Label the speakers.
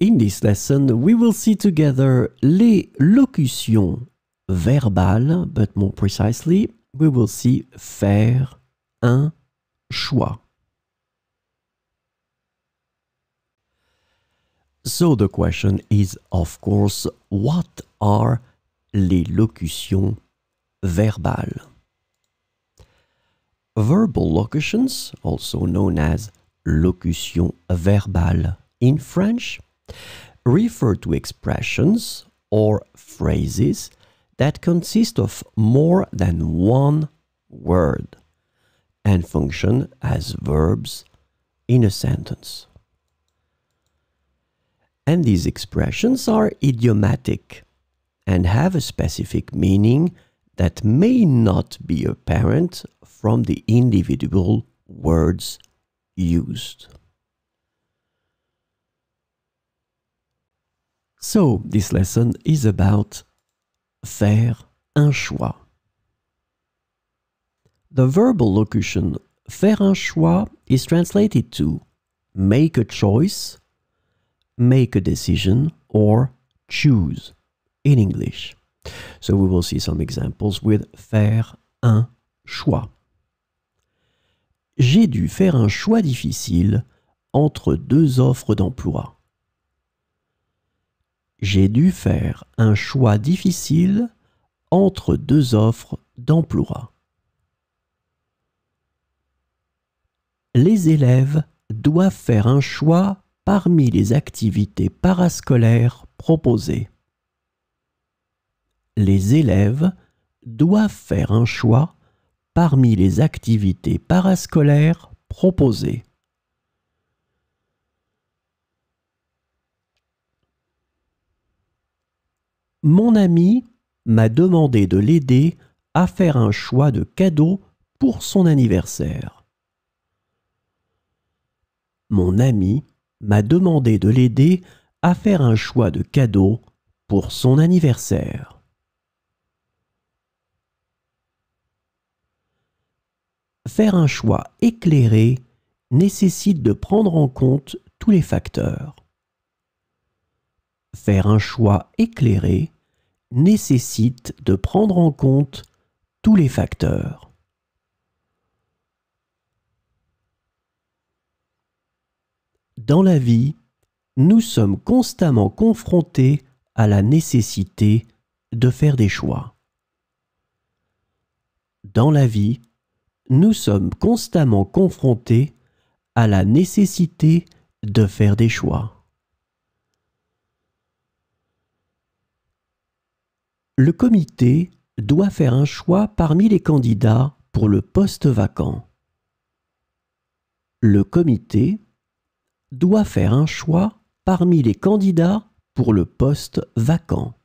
Speaker 1: In this lesson, we will see together les locutions verbales, but more precisely, we will see faire un choix. So the question is, of course, what are les locutions verbales? Verbal locutions, also known as locutions verbales in French, refer to expressions or phrases that consist of more than one word and function as verbs in a sentence. And these expressions are idiomatic and have a specific meaning that may not be apparent from the individual words used. So, this lesson is about faire un choix. The verbal locution faire un choix is translated to make a choice, make a decision, or choose in English. So we will see some examples with faire un choix. J'ai dû faire un choix difficile entre deux offres d'emploi. j'ai dû faire un choix difficile entre deux offres d'emploi. Les élèves doivent faire un choix parmi les activités parascolaires proposées. Les élèves doivent faire un choix parmi les activités parascolaires proposées. Mon ami m'a demandé de l'aider à faire un choix de cadeau pour son anniversaire. Mon ami m'a demandé de l'aider à faire un choix de cadeau pour son anniversaire. Faire un choix éclairé nécessite de prendre en compte tous les facteurs. Faire un choix éclairé nécessite de prendre en compte tous les facteurs. Dans la vie, nous sommes constamment confrontés à la nécessité de faire des choix. Dans la vie, nous sommes constamment confrontés à la nécessité de faire des choix. le comité doit faire un choix parmi les candidats pour le poste vacant. Le comité doit faire un choix parmi les candidats pour le poste vacant.